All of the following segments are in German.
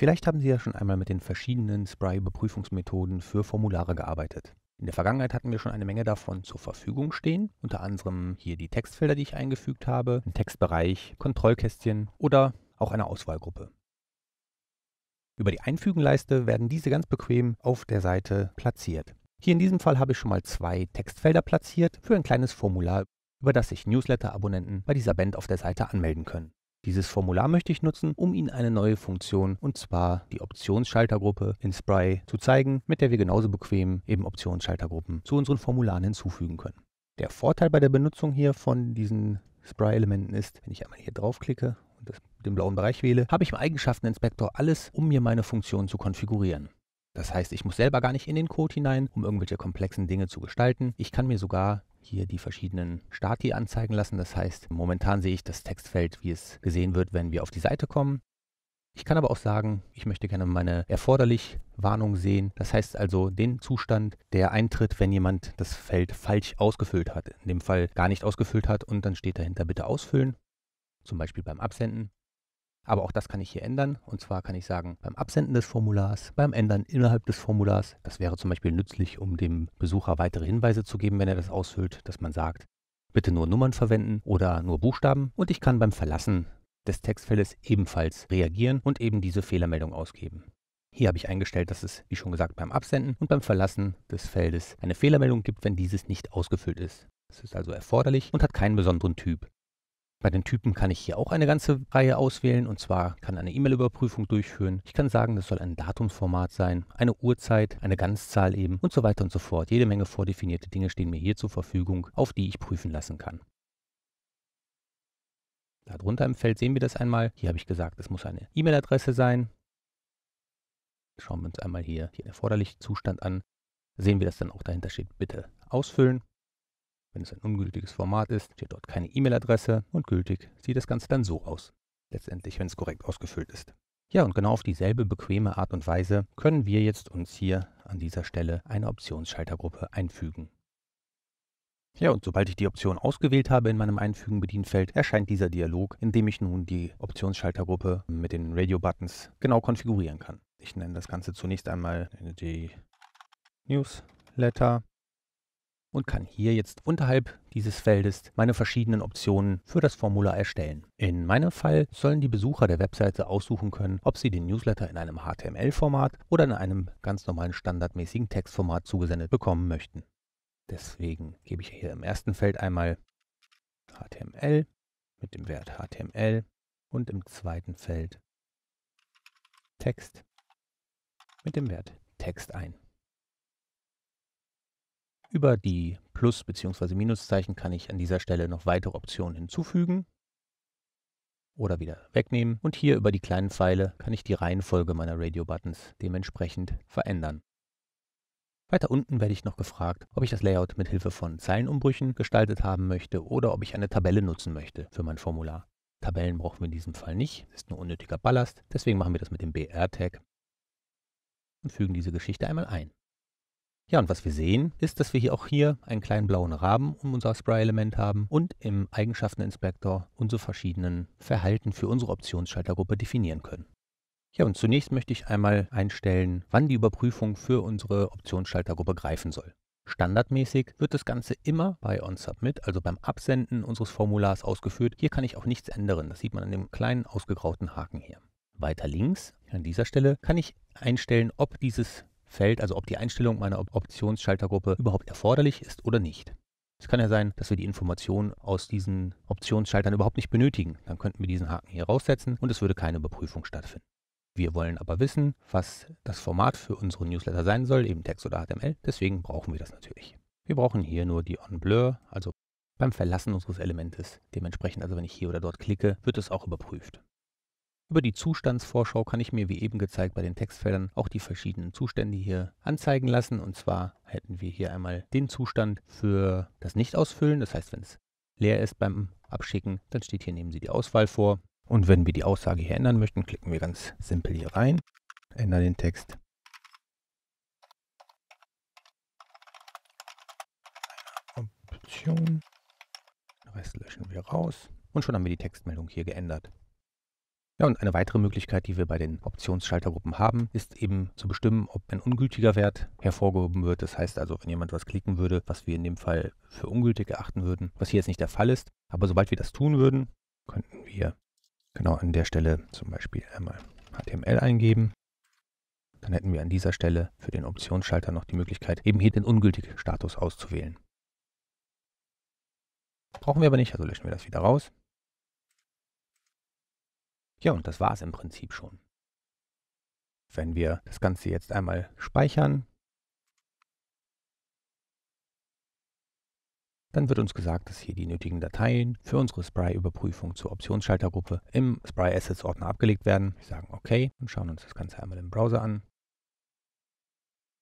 Vielleicht haben Sie ja schon einmal mit den verschiedenen Spry-Beprüfungsmethoden für Formulare gearbeitet. In der Vergangenheit hatten wir schon eine Menge davon zur Verfügung stehen, unter anderem hier die Textfelder, die ich eingefügt habe, ein Textbereich, Kontrollkästchen oder auch eine Auswahlgruppe. Über die Einfügenleiste werden diese ganz bequem auf der Seite platziert. Hier in diesem Fall habe ich schon mal zwei Textfelder platziert für ein kleines Formular, über das sich Newsletter-Abonnenten bei dieser Band auf der Seite anmelden können. Dieses Formular möchte ich nutzen, um Ihnen eine neue Funktion, und zwar die Optionsschaltergruppe in Spry, zu zeigen, mit der wir genauso bequem eben Optionsschaltergruppen zu unseren Formularen hinzufügen können. Der Vorteil bei der Benutzung hier von diesen Spry-Elementen ist, wenn ich einmal hier draufklicke und das, den blauen Bereich wähle, habe ich im Eigenschafteninspektor alles, um mir meine Funktion zu konfigurieren. Das heißt, ich muss selber gar nicht in den Code hinein, um irgendwelche komplexen Dinge zu gestalten. Ich kann mir sogar hier die verschiedenen Stati anzeigen lassen. Das heißt, momentan sehe ich das Textfeld, wie es gesehen wird, wenn wir auf die Seite kommen. Ich kann aber auch sagen, ich möchte gerne meine erforderlich Warnung sehen. Das heißt also den Zustand, der eintritt, wenn jemand das Feld falsch ausgefüllt hat. In dem Fall gar nicht ausgefüllt hat und dann steht dahinter bitte ausfüllen, zum Beispiel beim Absenden. Aber auch das kann ich hier ändern. Und zwar kann ich sagen, beim Absenden des Formulars, beim Ändern innerhalb des Formulars, das wäre zum Beispiel nützlich, um dem Besucher weitere Hinweise zu geben, wenn er das ausfüllt, dass man sagt, bitte nur Nummern verwenden oder nur Buchstaben. Und ich kann beim Verlassen des Textfeldes ebenfalls reagieren und eben diese Fehlermeldung ausgeben. Hier habe ich eingestellt, dass es, wie schon gesagt, beim Absenden und beim Verlassen des Feldes eine Fehlermeldung gibt, wenn dieses nicht ausgefüllt ist. Es ist also erforderlich und hat keinen besonderen Typ. Bei den Typen kann ich hier auch eine ganze Reihe auswählen und zwar kann eine E-Mail-Überprüfung durchführen. Ich kann sagen, das soll ein Datumsformat sein, eine Uhrzeit, eine Ganzzahl eben und so weiter und so fort. Jede Menge vordefinierte Dinge stehen mir hier zur Verfügung, auf die ich prüfen lassen kann. Darunter im Feld sehen wir das einmal. Hier habe ich gesagt, es muss eine E-Mail-Adresse sein. Schauen wir uns einmal hier den erforderlichen Zustand an. Sehen wir, dass dann auch dahinter steht, bitte ausfüllen. Wenn es ein ungültiges Format ist, steht dort keine E-Mail-Adresse und gültig sieht das Ganze dann so aus. Letztendlich, wenn es korrekt ausgefüllt ist. Ja, und genau auf dieselbe bequeme Art und Weise können wir jetzt uns hier an dieser Stelle eine Optionsschaltergruppe einfügen. Ja, und sobald ich die Option ausgewählt habe in meinem Einfügen-Bedienfeld, erscheint dieser Dialog, in dem ich nun die Optionsschaltergruppe mit den Radio-Buttons genau konfigurieren kann. Ich nenne das Ganze zunächst einmal die Newsletter und kann hier jetzt unterhalb dieses Feldes meine verschiedenen Optionen für das Formular erstellen. In meinem Fall sollen die Besucher der Webseite aussuchen können, ob sie den Newsletter in einem HTML-Format oder in einem ganz normalen standardmäßigen Textformat zugesendet bekommen möchten. Deswegen gebe ich hier im ersten Feld einmal HTML mit dem Wert HTML und im zweiten Feld Text mit dem Wert Text ein. Über die Plus- bzw. Minuszeichen kann ich an dieser Stelle noch weitere Optionen hinzufügen oder wieder wegnehmen und hier über die kleinen Pfeile kann ich die Reihenfolge meiner Radio-Buttons dementsprechend verändern. Weiter unten werde ich noch gefragt, ob ich das Layout mit Hilfe von Zeilenumbrüchen gestaltet haben möchte oder ob ich eine Tabelle nutzen möchte für mein Formular. Tabellen brauchen wir in diesem Fall nicht, das ist nur unnötiger Ballast, deswegen machen wir das mit dem BR-Tag und fügen diese Geschichte einmal ein. Ja, und was wir sehen, ist, dass wir hier auch hier einen kleinen blauen Rahmen um unser Spray-Element haben und im Eigenschafteninspektor unsere verschiedenen Verhalten für unsere Optionsschaltergruppe definieren können. Ja, und zunächst möchte ich einmal einstellen, wann die Überprüfung für unsere Optionsschaltergruppe greifen soll. Standardmäßig wird das Ganze immer bei OnSubmit, also beim Absenden unseres Formulars ausgeführt. Hier kann ich auch nichts ändern, das sieht man an dem kleinen ausgegrauten Haken hier. Weiter links, an dieser Stelle, kann ich einstellen, ob dieses fällt, also ob die Einstellung meiner Optionsschaltergruppe überhaupt erforderlich ist oder nicht. Es kann ja sein, dass wir die Informationen aus diesen Optionsschaltern überhaupt nicht benötigen. Dann könnten wir diesen Haken hier raussetzen und es würde keine Überprüfung stattfinden. Wir wollen aber wissen, was das Format für unsere Newsletter sein soll, eben Text oder HTML. Deswegen brauchen wir das natürlich. Wir brauchen hier nur die OnBlur, also beim Verlassen unseres Elementes. Dementsprechend, also wenn ich hier oder dort klicke, wird es auch überprüft. Über die Zustandsvorschau kann ich mir, wie eben gezeigt, bei den Textfeldern auch die verschiedenen Zustände hier anzeigen lassen. Und zwar hätten wir hier einmal den Zustand für das Nicht-Ausfüllen. Das heißt, wenn es leer ist beim Abschicken, dann steht hier, nehmen Sie die Auswahl vor. Und wenn wir die Aussage hier ändern möchten, klicken wir ganz simpel hier rein, ändern den Text. Option. Den Rest löschen wir raus. Und schon haben wir die Textmeldung hier geändert. Ja, und eine weitere Möglichkeit, die wir bei den Optionsschaltergruppen haben, ist eben zu bestimmen, ob ein ungültiger Wert hervorgehoben wird. Das heißt also, wenn jemand was klicken würde, was wir in dem Fall für ungültig erachten würden, was hier jetzt nicht der Fall ist. Aber sobald wir das tun würden, könnten wir genau an der Stelle zum Beispiel einmal HTML eingeben. Dann hätten wir an dieser Stelle für den Optionsschalter noch die Möglichkeit, eben hier den ungültigen Status auszuwählen. Brauchen wir aber nicht, also löschen wir das wieder raus. Ja, und das war es im Prinzip schon. Wenn wir das Ganze jetzt einmal speichern, dann wird uns gesagt, dass hier die nötigen Dateien für unsere Spry-Überprüfung zur Optionsschaltergruppe im Spry Assets Ordner abgelegt werden. Wir sagen OK und schauen uns das Ganze einmal im Browser an.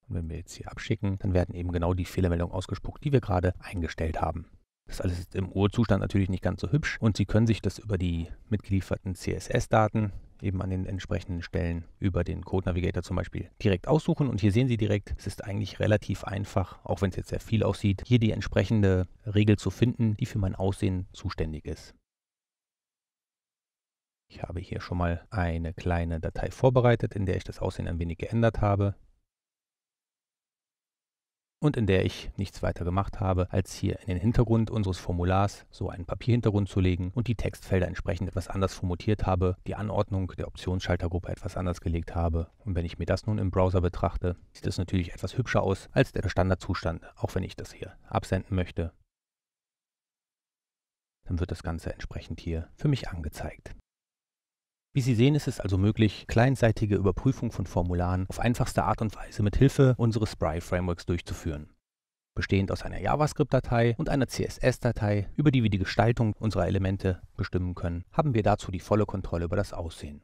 Und wenn wir jetzt hier abschicken, dann werden eben genau die Fehlermeldungen ausgespuckt, die wir gerade eingestellt haben. Das ist alles im Urzustand natürlich nicht ganz so hübsch und Sie können sich das über die mitgelieferten CSS-Daten eben an den entsprechenden Stellen über den Code Navigator zum Beispiel direkt aussuchen. Und hier sehen Sie direkt, es ist eigentlich relativ einfach, auch wenn es jetzt sehr viel aussieht, hier die entsprechende Regel zu finden, die für mein Aussehen zuständig ist. Ich habe hier schon mal eine kleine Datei vorbereitet, in der ich das Aussehen ein wenig geändert habe und in der ich nichts weiter gemacht habe, als hier in den Hintergrund unseres Formulars so einen Papierhintergrund zu legen und die Textfelder entsprechend etwas anders formatiert habe, die Anordnung der Optionsschaltergruppe etwas anders gelegt habe. Und wenn ich mir das nun im Browser betrachte, sieht es natürlich etwas hübscher aus als der Standardzustand, auch wenn ich das hier absenden möchte. Dann wird das Ganze entsprechend hier für mich angezeigt. Wie Sie sehen, ist es also möglich, kleinseitige Überprüfung von Formularen auf einfachste Art und Weise mit Hilfe unseres Spry-Frameworks durchzuführen. Bestehend aus einer JavaScript-Datei und einer CSS-Datei, über die wir die Gestaltung unserer Elemente bestimmen können, haben wir dazu die volle Kontrolle über das Aussehen.